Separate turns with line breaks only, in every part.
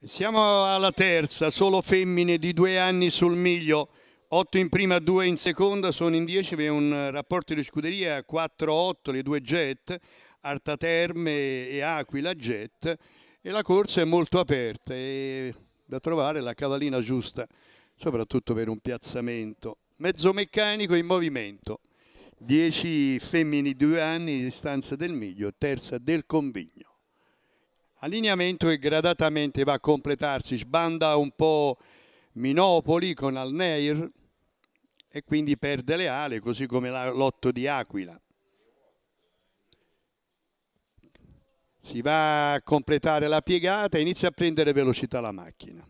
Siamo alla terza, solo femmine di due anni sul miglio, otto in prima, due in seconda, sono in dieci, vi è un rapporto di scuderia 4-8, le due jet, Artaterme e Aquila jet e la corsa è molto aperta e da trovare la cavalina giusta, soprattutto per un piazzamento. Mezzo meccanico in movimento, 10 femmini di due anni, distanza del miglio, terza del convigno allineamento e gradatamente va a completarsi, sbanda un po' Minopoli con Alneir e quindi perde le ale così come la lotto di Aquila. Si va a completare la piegata e inizia a prendere velocità la macchina.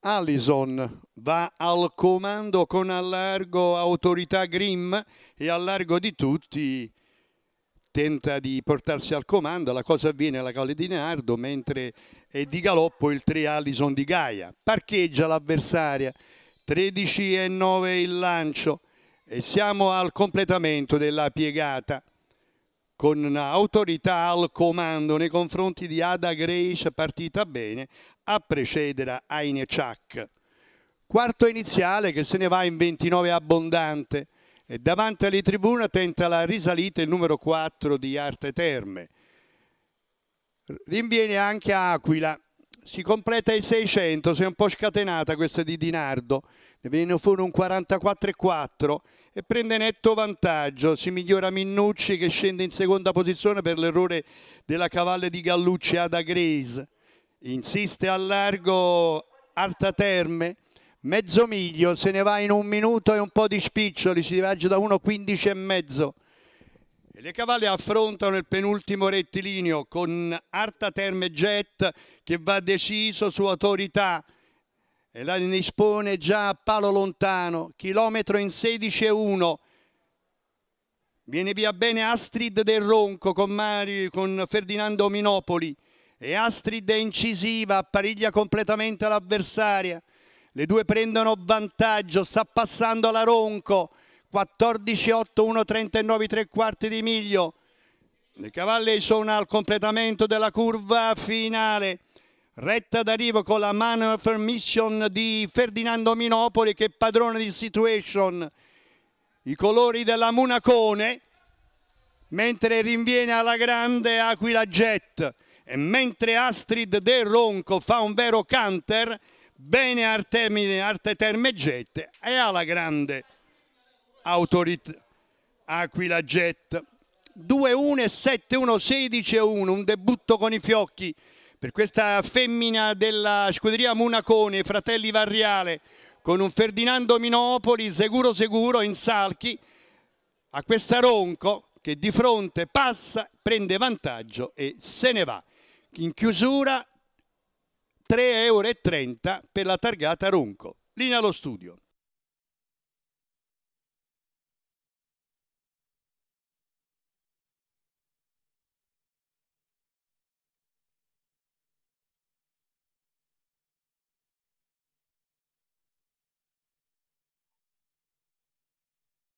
Allison va al comando con allargo autorità Grimm e allargo di tutti tenta di portarsi al comando, la cosa avviene alla Calle di Nardo mentre è di galoppo il 3 Allison di Gaia, parcheggia l'avversaria, 13 e 9 il lancio e siamo al completamento della piegata con autorità al comando nei confronti di Ada Grace partita bene a precedere a Aine Quarto iniziale che se ne va in 29 abbondante e davanti alle tribune tenta la risalita il numero 4 di Arte Terme. Rinviene anche Aquila, si completa i 600, si è un po' scatenata questa di Dinardo, ne viene fuori un 44,4 e prende netto vantaggio, si migliora Minnucci che scende in seconda posizione per l'errore della cavalle di Gallucci Ada Grace, insiste a largo Arta Terme, mezzo miglio, se ne va in un minuto e un po' di spiccioli, si divaggia da 1,15 e mezzo. E le cavalle affrontano il penultimo rettilineo con Arta Terme Jet che va deciso su autorità e la dispone già a palo lontano, chilometro in 16,1. Viene via bene Astrid del Ronco con, Mario, con Ferdinando Minopoli e Astrid è incisiva, appariglia completamente l'avversaria le due prendono vantaggio, sta passando la Ronco, 14-8, 1-30 e quarti di miglio. Le cavalle sono al completamento della curva finale. Retta d'arrivo con la maneuver mission di Ferdinando Minopoli che è padrone di situation. I colori della Munacone, mentre rinviene alla grande Aquila Jet e mentre Astrid De Ronco fa un vero canter, bene Artemide, Arte Termegette e alla grande Autorit Aquila Jet. 2-1 e 7-1, 16-1, un debutto con i fiocchi per questa femmina della scuderia Munacone, fratelli Varriale, con un Ferdinando Minopoli, Seguro Seguro, in salchi, a questa Ronco che di fronte passa, prende vantaggio e se ne va. In chiusura 3,30 euro per la targata Ronco. Linea allo studio.